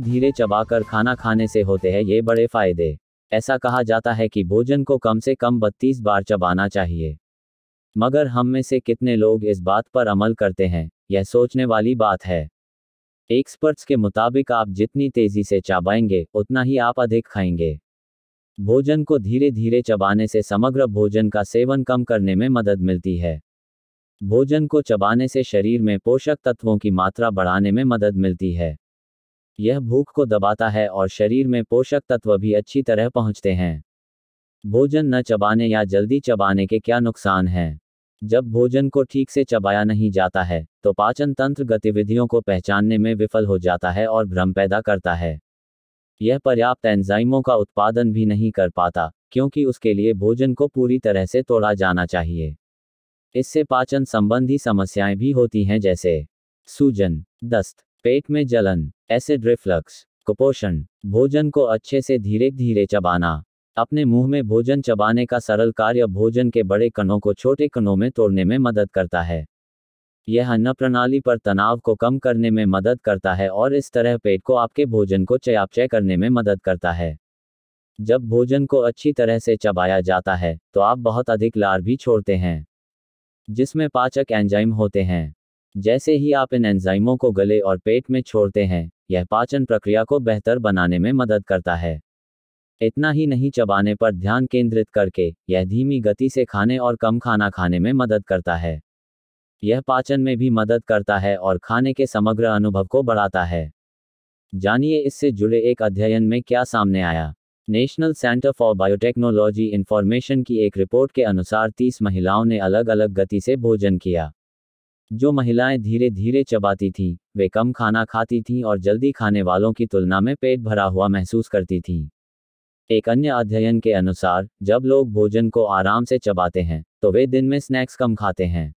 धीरे चबाकर खाना खाने से होते हैं ये बड़े फायदे ऐसा कहा जाता है कि भोजन को कम से कम 32 बार चबाना चाहिए मगर हम में से कितने लोग इस बात पर अमल करते हैं यह सोचने वाली बात है एक्सपर्ट्स के मुताबिक आप जितनी तेजी से चबाएंगे उतना ही आप अधिक खाएंगे भोजन को धीरे धीरे चबाने से समग्र भोजन का सेवन कम करने में मदद मिलती है भोजन को चबाने से शरीर में पोषक तत्वों की मात्रा बढ़ाने में मदद मिलती है यह भूख को दबाता है और शरीर में पोषक तत्व भी अच्छी तरह पहुंचते हैं भोजन न चबाने या जल्दी चबाने के क्या नुकसान हैं जब भोजन को ठीक से चबाया नहीं जाता है तो पाचन तंत्र गतिविधियों को पहचानने में विफल हो जाता है और भ्रम पैदा करता है यह पर्याप्त एंजाइमों का उत्पादन भी नहीं कर पाता क्योंकि उसके लिए भोजन को पूरी तरह से तोड़ा जाना चाहिए इससे पाचन संबंधी समस्याएं भी होती हैं जैसे सूजन दस्त पेट में जलन एसिड रिफ्लक्स कुपोषण भोजन को अच्छे से धीरे धीरे चबाना अपने मुंह में भोजन चबाने का सरल कार्य भोजन के बड़े कणों को छोटे कणों में तोड़ने में मदद करता है यह अन्न प्रणाली पर तनाव को कम करने में मदद करता है और इस तरह पेट को आपके भोजन को चयापचय करने में मदद करता है जब भोजन को अच्छी तरह से चबाया जाता है तो आप बहुत अधिक लार भी छोड़ते हैं जिसमें पाचक एंजाइम होते हैं जैसे ही आप इन एंजाइमों को गले और पेट में छोड़ते हैं यह पाचन प्रक्रिया को बेहतर बनाने में मदद करता है इतना ही नहीं चबाने पर ध्यान केंद्रित करके यह धीमी गति से खाने और कम खाना खाने में मदद करता है यह पाचन में भी मदद करता है और खाने के समग्र अनुभव को बढ़ाता है जानिए इससे जुड़े एक अध्ययन में क्या सामने आया national centre for biotechnology information की एक रिपोर्ट के अनुसार 30 महिलाओं ने अलग अलग गति से भोजन किया जो महिलाएं धीरे धीरे चबाती थीं, वे कम खाना खाती थीं और जल्दी खाने वालों की तुलना में पेट भरा हुआ महसूस करती थीं। एक अन्य अध्ययन के अनुसार जब लोग भोजन को आराम से चबाते हैं तो वे दिन में स्नैक्स कम खाते हैं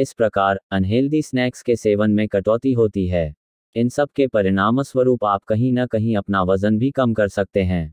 इस प्रकार अनहेल्दी स्नैक्स के सेवन में कटौती होती है इन सब के परिणामस्वरूप आप कहीं न कहीं अपना वजन भी कम कर सकते हैं